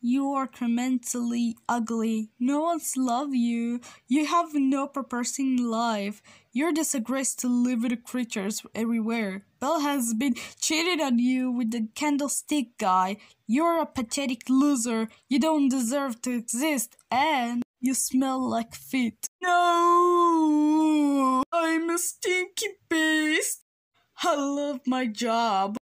You're tremendously ugly. No one's love you. You have no purpose in life. You're a disgrace to livid creatures everywhere. Belle has been cheated on you with the candlestick guy. You're a pathetic loser. You don't deserve to exist. And you smell like feet. No! I'm a stinky beast. I love my job.